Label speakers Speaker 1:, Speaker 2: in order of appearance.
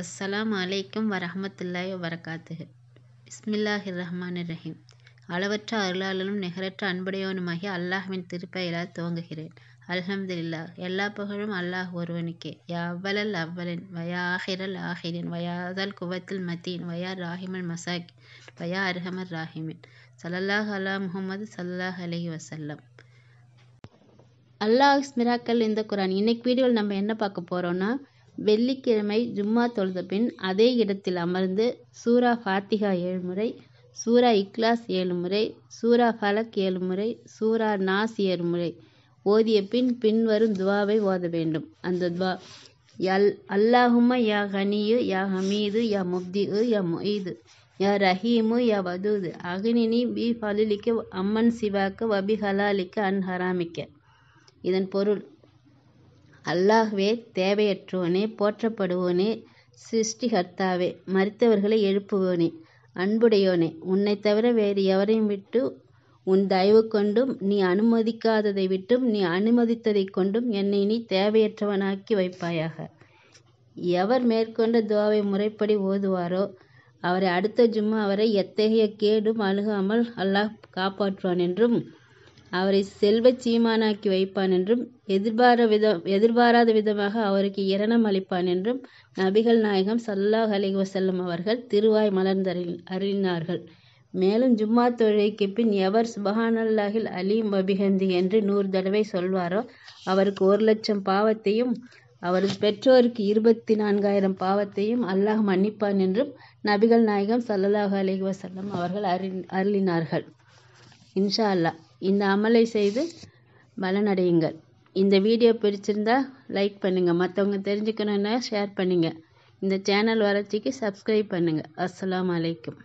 Speaker 1: அஸ்ஸலாம் அலைக்கும் வரஹமத்துல்லாய் வரகாத்துஹு இஸ்மில்லாஹிர் ரஹ்மான் ரஹீம் அளவற்ற அருளாளனும் நிகரற்ற அன்புடையவனுமாகி அல்லாஹ்வின் திருப்பெயரால் துவங்குகிறேன் அல்ஹம்துலில்லா எல்லா புகழும் அல்லாஹ் ஒருவனுக்கே யா அவ்வலின் வயாஹிரல் ஆஹிரின் வயாதல் குவத்தில் மத்தீன் வயா ராஹிமல் மசாக் வயா அர்ஹமர் ராஹிமின் சல்லல்லாஹ் அலா முகமது சல்லாஹ் அலஹி வசல்லம் அல்லாஹ் ஸ்மிராக்கல் இந்த குரான் இன்னைக்கு வீடியோவில் நம்ம என்ன பார்க்க போகிறோன்னா வெள்ளிக்கிழமை ஜும்மா தொழுத பின் அதே இடத்தில் அமர்ந்து சூரா ஃபாத்திகா ஏழு முறை சூரா இக்லாஸ் ஏழு முறை சூரா ஃபலக் ஏழு முறை சூரா நாஸ் ஏழு முறை ஓதிய பின் பின்வரும் துவாவை ஓத வேண்டும் அந்த துவா எல் அல்லாஹும யா ஹனியு யா ஹமீது யா முப்தி யா மொய்து யா ரஹீமு யா வதூது அகினினி பி ஃபலிலிக்கு அம்மன் சிவாக்கு வபி ஹலாலிக்கு அன் ஹராமிக்க இதன் பொருள் அல்லாஹ்வே தேவையற்றவனே போற்றப்படுவோனே சிருஷ்டிகர்த்தாவே மறித்தவர்களை எழுப்புவோனே அன்புடையோனே உன்னைத் தவிர வேறு எவரையும் விட்டு உன் தயவு கொண்டும் நீ அனுமதிக்காததை விட்டும் நீ அனுமதித்ததைக் கொண்டும் என்னை நீ தேவையற்றவனாக்கி வைப்பாயாக எவர் மேற்கொண்ட துவாவை முறைப்படி ஓதுவாரோ அவரை அடுத்த ஜும்மா அவரை எத்தகைய கேடும் அணுகாமல் அல்லாஹ் காப்பாற்றுவான் என்றும் அவரை செல்வச் சீமானாக்கி வைப்பான் என்றும் எதிர்பார விதம் எதிர்பாராத விதமாக அவருக்கு இரணம் அளிப்பான் என்றும் நபிகள் நாயகம் சல்லாஹ் அலி வசல்லம் அவர்கள் திருவாய் மலர்ந்தறி அருளினார்கள் மேலும் ஜும்மா தொழுகைக்கு பின் எவர் சுபஹானல்லாஹில் அலீம் அபிகந்தி என்று நூறு தடவை சொல்வாரோ அவருக்கு ஒரு லட்சம் பாவத்தையும் அவரது பெற்றோருக்கு இருபத்தி நான்காயிரம் பாவத்தையும் அல்லாஹ் மன்னிப்பான் என்றும் நபிகள் நாயகம் சல்லல்லாஹு அலி வசல்லம் அவர்கள் அறி அருளினார்கள் இன்ஷா அல்லாஹ் இந்த அமலை செய்து பலனடையுங்கள் இந்த வீடியோ பிடிச்சிருந்தா லைக் பண்ணுங்கள் மற்றவங்க தெரிஞ்சுக்கணுன்னா ஷேர் பண்ணுங்கள் இந்த சேனல் வளர்ச்சிக்கு சப்ஸ்கிரைப் பண்ணுங்கள் அஸ்லாம் வலைக்கம்